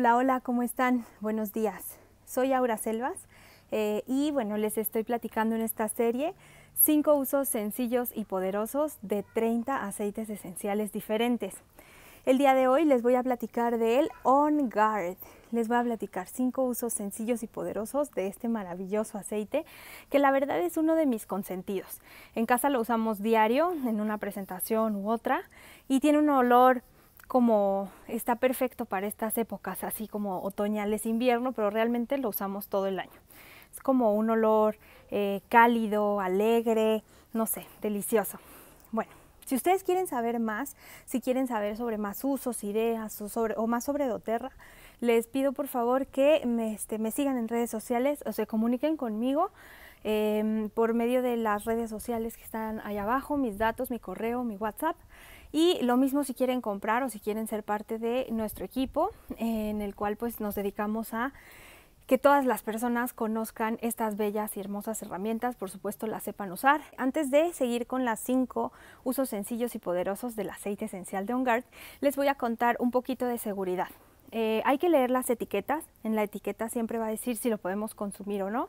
Hola, hola, ¿cómo están? Buenos días. Soy Aura Selvas eh, y bueno, les estoy platicando en esta serie 5 usos sencillos y poderosos de 30 aceites esenciales diferentes. El día de hoy les voy a platicar del On Guard. Les voy a platicar cinco usos sencillos y poderosos de este maravilloso aceite que la verdad es uno de mis consentidos. En casa lo usamos diario en una presentación u otra y tiene un olor como está perfecto para estas épocas, así como otoñales, invierno, pero realmente lo usamos todo el año. Es como un olor eh, cálido, alegre, no sé, delicioso. Bueno, si ustedes quieren saber más, si quieren saber sobre más usos, ideas o, sobre, o más sobre doTERRA, les pido por favor que me, este, me sigan en redes sociales o se comuniquen conmigo. Em, por medio de las redes sociales que están ahí abajo, mis datos, mi correo, mi WhatsApp. Y lo mismo si quieren comprar o si quieren ser parte de nuestro equipo, en el cual pues nos dedicamos a que todas las personas conozcan estas bellas y hermosas herramientas, por supuesto las sepan usar. Antes de seguir con las cinco usos sencillos y poderosos del aceite esencial de OnGuard, les voy a contar un poquito de seguridad. Eh, hay que leer las etiquetas, en la etiqueta siempre va a decir si lo podemos consumir o no.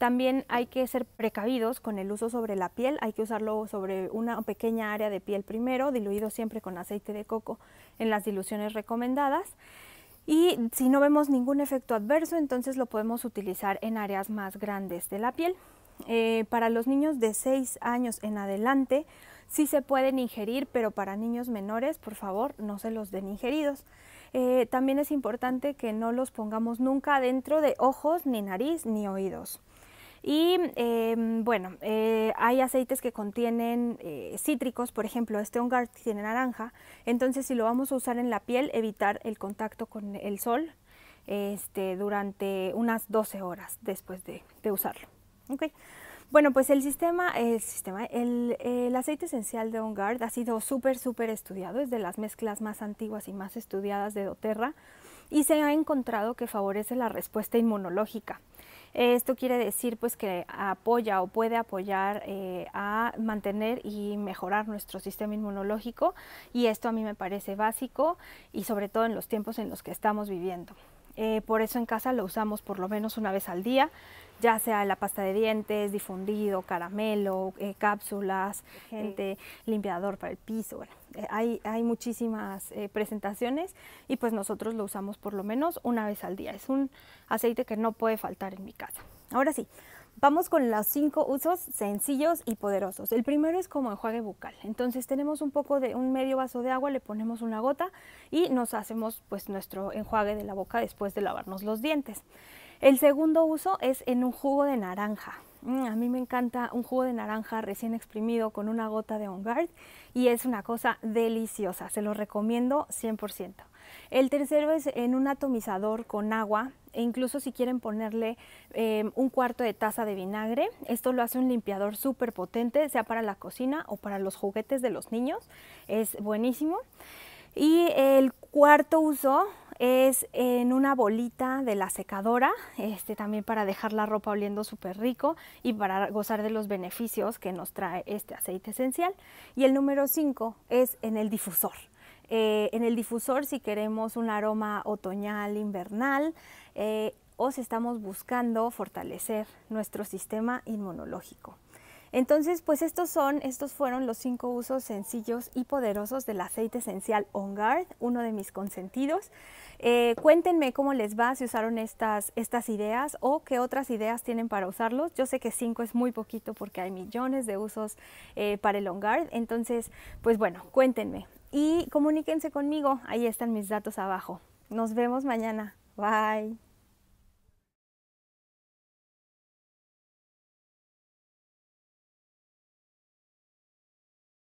También hay que ser precavidos con el uso sobre la piel, hay que usarlo sobre una pequeña área de piel primero, diluido siempre con aceite de coco en las diluciones recomendadas. Y si no vemos ningún efecto adverso, entonces lo podemos utilizar en áreas más grandes de la piel. Eh, para los niños de 6 años en adelante, sí se pueden ingerir, pero para niños menores, por favor, no se los den ingeridos. Eh, también es importante que no los pongamos nunca dentro de ojos, ni nariz, ni oídos. Y em, bueno, eh, hay aceites que contienen eh, cítricos, por ejemplo, este Onguard tiene naranja, entonces si lo vamos a usar en la piel, evitar el contacto con el sol este, durante unas 12 horas después de, usarlo. Bueno, pues el sistema, el, sistema, el, el aceite esencial de Ongard ha sido súper, súper estudiado, es de las mezclas más antiguas y más estudiadas de doTERRA y se ha encontrado que favorece la respuesta inmunológica esto quiere decir pues que apoya o puede apoyar eh, a mantener y mejorar nuestro sistema inmunológico y esto a mí me parece básico y sobre todo en los tiempos en los que estamos viviendo. Eh, por eso en casa lo usamos por lo menos una vez al día, ya sea la pasta de dientes, difundido, caramelo, eh, cápsulas, gente, limpiador para el piso. Eh, hay, hay, muchísimas presentaciones y pues nosotros lo usamos por lo menos una vez al día. Es un aceite que no puede faltar en mi casa. Ahora sí, Vamos con los cinco usos sencillos y poderosos. El primero es como enjuague bucal. Entonces tenemos un poco de un medio vaso de agua, le ponemos una gota y nos hacemos pues nuestro enjuague de la boca después de lavarnos los dientes. El segundo uso es en un jugo de naranja. Mm, a mí me encanta un jugo de naranja recién exprimido con una gota de On y es una cosa deliciosa, se lo recomiendo 100%. El tercero es en un atomizador con agua e incluso si quieren ponerle eh, un cuarto de taza de vinagre. Esto lo hace un limpiador súper potente, sea para la cocina o para los juguetes de los niños. Es buenísimo. Y el cuarto uso es en una bolita de la secadora, este, también para dejar la ropa oliendo súper rico y para gozar de los beneficios que nos trae este aceite esencial. Y el número cinco es en el difusor. Eh, en el difusor si queremos un aroma otoñal, invernal eh, o si estamos buscando fortalecer nuestro sistema inmunológico. Entonces, pues estos son, estos fueron los cinco usos sencillos y poderosos del aceite esencial On Guard, uno de mis consentidos. Eh, cuéntenme cómo les va si usaron estas, estas ideas o qué otras ideas tienen para usarlos. Yo sé que cinco es muy poquito porque hay millones de usos eh, para el On Guard. Entonces, pues bueno, cuéntenme y comuníquense conmigo. Ahí están mis datos abajo. Nos vemos mañana. Bye.